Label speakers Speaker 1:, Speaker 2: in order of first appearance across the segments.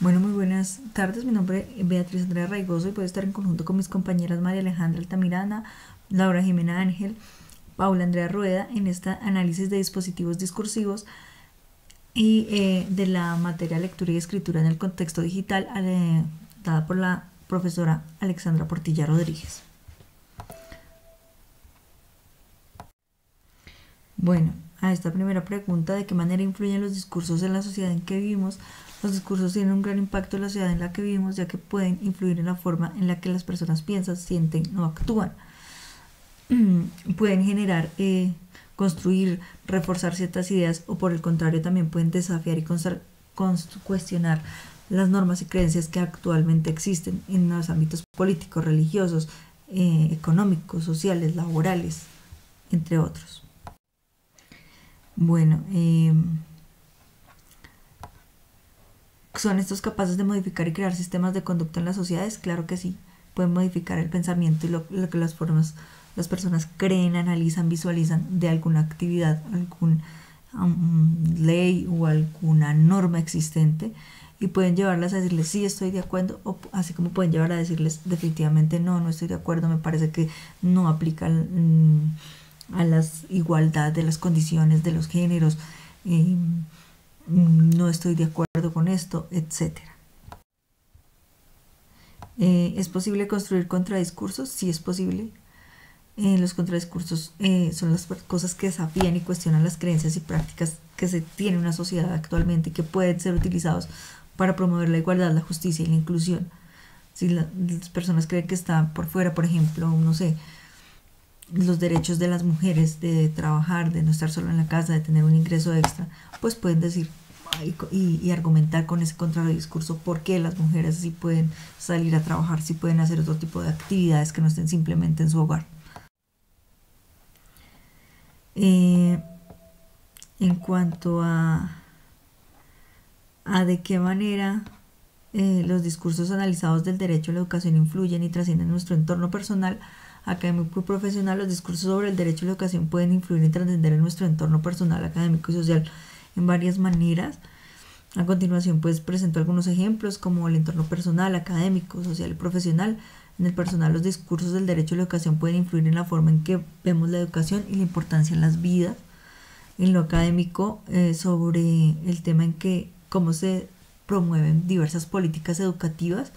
Speaker 1: Bueno, muy buenas tardes. Mi nombre es Beatriz Andrea Raigoso y puedo estar en conjunto con mis compañeras María Alejandra Altamirana, Laura Jimena Ángel, Paula Andrea Rueda en este análisis de dispositivos discursivos y eh, de la materia lectura y escritura en el contexto digital eh, dada por la profesora Alexandra Portilla Rodríguez. Bueno, a esta primera pregunta de qué manera influyen los discursos en la sociedad en que vivimos, los discursos tienen un gran impacto en la sociedad en la que vivimos ya que pueden influir en la forma en la que las personas piensan, sienten o actúan. Mm, pueden generar, eh, construir, reforzar ciertas ideas o por el contrario también pueden desafiar y cuestionar las normas y creencias que actualmente existen en los ámbitos políticos, religiosos, eh, económicos, sociales, laborales, entre otros. Bueno, eh, ¿son estos capaces de modificar y crear sistemas de conducta en las sociedades? Claro que sí, pueden modificar el pensamiento y lo, que las formas las personas creen, analizan, visualizan de alguna actividad, alguna ley o alguna norma existente y pueden llevarlas a decirles sí estoy de acuerdo o así como pueden llevar a decirles definitivamente no, no estoy de acuerdo, me parece que no aplica mm, a la igualdad de las condiciones de los géneros, eh, no estoy de acuerdo con esto, etc. Eh, ¿Es posible construir contradiscursos? Sí, es posible. Eh, los contradiscursos son las cosas que desafían y cuestionan las creencias y prácticas que se tiene en una sociedad actualmente y que pueden ser utilizados para promover la igualdad, la justicia y la inclusión. Si las personas creen que están por fuera, por ejemplo, no sé, los derechos de las mujeres de trabajar, de no estar solo en la casa, de tener un ingreso extra, pues pueden decir y, argumentar con ese discurso por qué las mujeres sí pueden salir a trabajar, sí pueden hacer otro tipo de actividades que no estén simplemente en su hogar. Eh, en cuanto a, a de qué manera eh, los discursos analizados del derecho a la educación influyen y trascienden nuestro entorno personal, académico y profesional, los discursos sobre el derecho a la educación pueden influir y trascender en nuestro entorno personal, académico y social en varias maneras. A continuación, pues presento algunos ejemplos como el entorno personal, académico, social y profesional. En el personal, los discursos del derecho a la educación pueden influir en la forma en que vemos la educación y la importancia en las vidas. En lo académico, eh, sobre el tema en que cómo se promueven diversas políticas educativas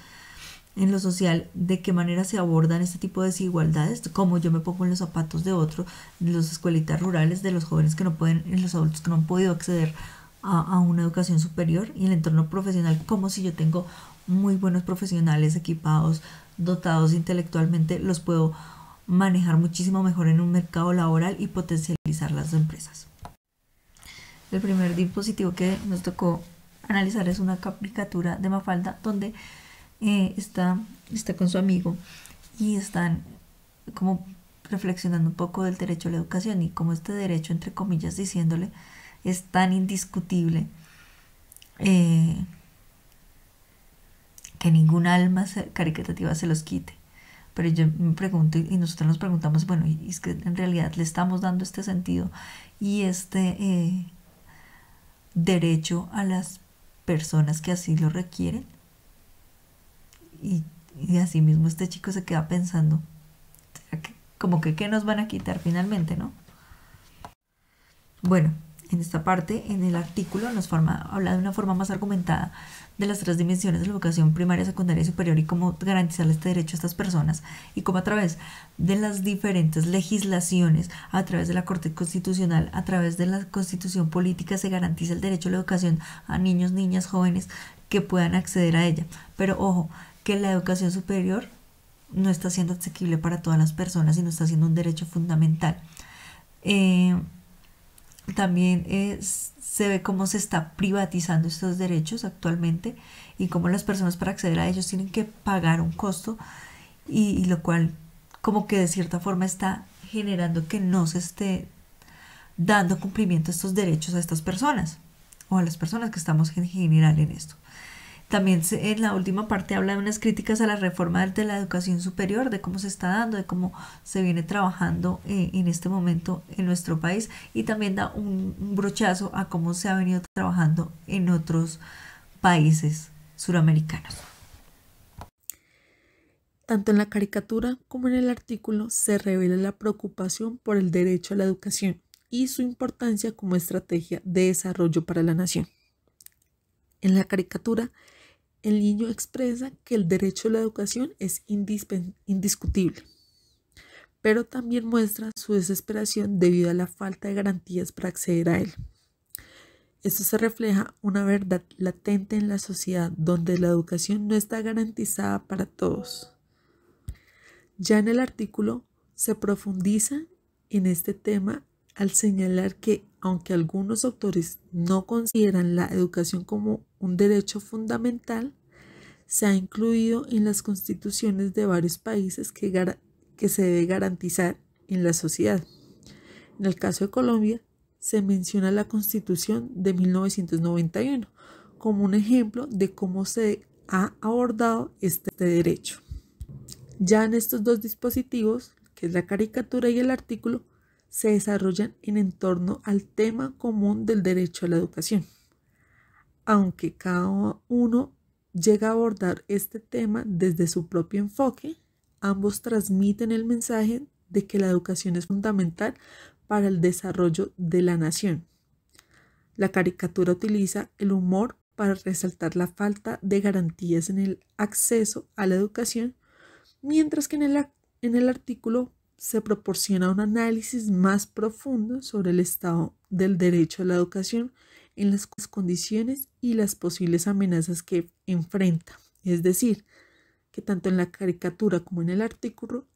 Speaker 1: en lo social de qué manera se abordan este tipo de desigualdades, como yo me pongo en los zapatos de otro, de los escuelitas rurales, de los jóvenes que no pueden, en los adultos que no han podido acceder a, a, una educación superior y el entorno profesional, como si yo tengo muy buenos profesionales equipados, dotados intelectualmente, los puedo manejar muchísimo mejor en un mercado laboral y potencializar las empresas. El primer dispositivo que nos tocó analizar es una caricatura de Mafalda donde eh, está, está con su amigo y están como reflexionando un poco del derecho a la educación y como este derecho, entre comillas, diciéndole, es tan indiscutible eh, que ningún alma caricatativa se los quite. Pero yo me pregunto y nosotros nos preguntamos, bueno, y es que en realidad le estamos dando este sentido y este eh, derecho a las personas que así lo requieren. Y, así mismo este chico se queda pensando, como que qué nos van a quitar finalmente, ¿no? Bueno, en esta parte, en el artículo, nos forma, habla de una forma más argumentada de las tres dimensiones de la educación primaria, secundaria y superior y cómo garantizar este derecho a estas personas y cómo a través de las diferentes legislaciones, a través de la Corte Constitucional, a través de la Constitución Política se garantiza el derecho a la educación a niños, niñas, jóvenes que puedan acceder a ella. Pero ojo, que la educación superior no está siendo asequible para todas las personas y no está siendo un derecho fundamental. Eh, también eh, se ve cómo se está privatizando estos derechos actualmente y cómo las personas para acceder a ellos tienen que pagar un costo y lo cual como que de cierta forma está generando que no se esté dando cumplimiento a estos derechos a estas personas o a las personas que estamos en general en esto. También en la última parte habla de unas críticas a la reforma de la educación superior, de cómo se está dando, de cómo se viene trabajando eh, en este momento en nuestro país y también da un, un brochazo a cómo se ha venido trabajando en otros países suramericanos.
Speaker 2: Tanto en la caricatura como en el artículo se revela la preocupación por el derecho a la educación y su importancia como estrategia de desarrollo para la nación. En la caricatura, el niño expresa que el derecho a la educación es indiscutible, pero también muestra su desesperación debido a la falta de garantías para acceder a él. Esto se refleja una verdad latente en la sociedad donde la educación no está garantizada para todos. Ya en el artículo se profundiza en este tema al señalar que aunque algunos autores no consideran la educación como un derecho fundamental, se ha incluido en las constituciones de varios países que, se debe garantizar en la sociedad. En el caso de Colombia, se menciona la constitución de 1991 como un ejemplo de cómo se ha abordado este derecho. Ya en estos dos dispositivos, que es la caricatura y el artículo, se desarrollan en torno al tema común del derecho a la educación aunque cada uno llega a abordar este tema desde su propio enfoque, ambos transmiten el mensaje de que la educación es fundamental para el desarrollo de la nación. La caricatura utiliza el humor para resaltar la falta de garantías en el acceso a la educación, mientras que en el, artículo se proporciona un análisis más profundo sobre el estado del derecho a la educación en las condiciones y las posibles amenazas que enfrenta. Es decir, que tanto en la caricatura como en el artículo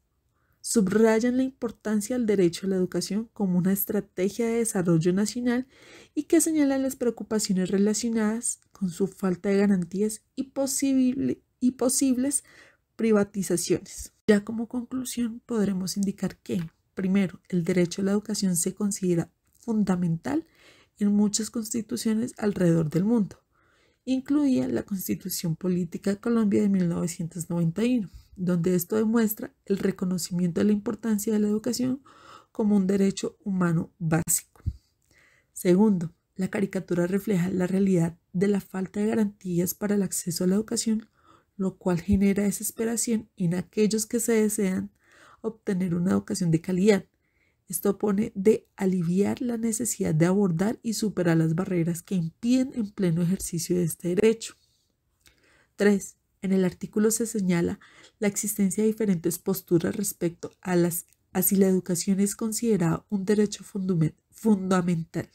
Speaker 2: subrayan la importancia del derecho a la educación como una estrategia de desarrollo nacional y que señalan las preocupaciones relacionadas con su falta de garantías y, y posibles privatizaciones. Ya como conclusión podremos indicar que, primero, el derecho a la educación se considera fundamental en muchas constituciones alrededor del mundo. Incluía la Constitución Política de Colombia de 1991, donde esto demuestra el reconocimiento de la importancia de la educación como un derecho humano básico. Segundo, la caricatura refleja la realidad de la falta de garantías para el acceso a la educación, lo cual genera desesperación en aquellos que se desean obtener una educación de calidad, esto pone de aliviar la necesidad de abordar y superar las barreras que impiden en pleno ejercicio de este derecho. 3. En el artículo se señala la existencia de diferentes posturas respecto a las a si la educación es considerada un derecho fundamental.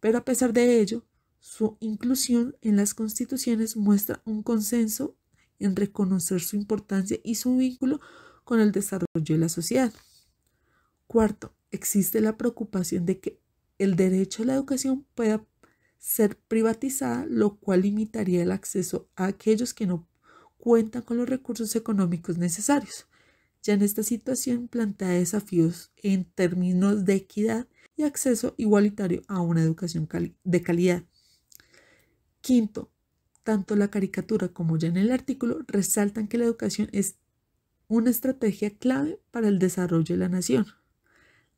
Speaker 2: Pero a pesar de ello, su inclusión en las constituciones muestra un consenso en reconocer su importancia y su vínculo con el desarrollo de la sociedad. Cuarto, existe la preocupación de que el derecho a la educación pueda ser privatizada, lo cual limitaría el acceso a aquellos que no cuentan con los recursos económicos necesarios. Ya en esta situación plantea desafíos en términos de equidad y acceso igualitario a una educación de calidad. Quinto, tanto la caricatura como ya en el artículo resaltan que la educación es una estrategia clave para el desarrollo de la nación.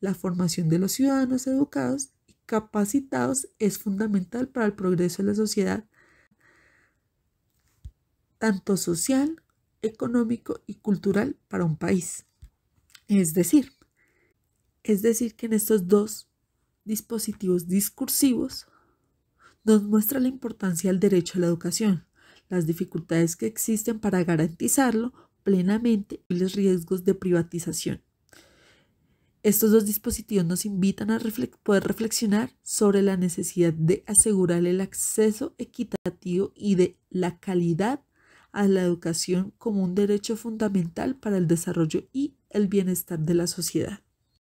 Speaker 2: La formación de los ciudadanos educados y capacitados es fundamental para el progreso de la sociedad, tanto social, económico y cultural para un país. Es decir, es decir que en estos dos dispositivos discursivos nos muestra la importancia del derecho a la educación, las dificultades que existen para garantizarlo plenamente y los riesgos de privatización. Estos dos dispositivos nos invitan a poder reflexionar sobre la necesidad de asegurar el acceso equitativo y de la calidad a la educación como un derecho fundamental para el desarrollo y el bienestar de la sociedad.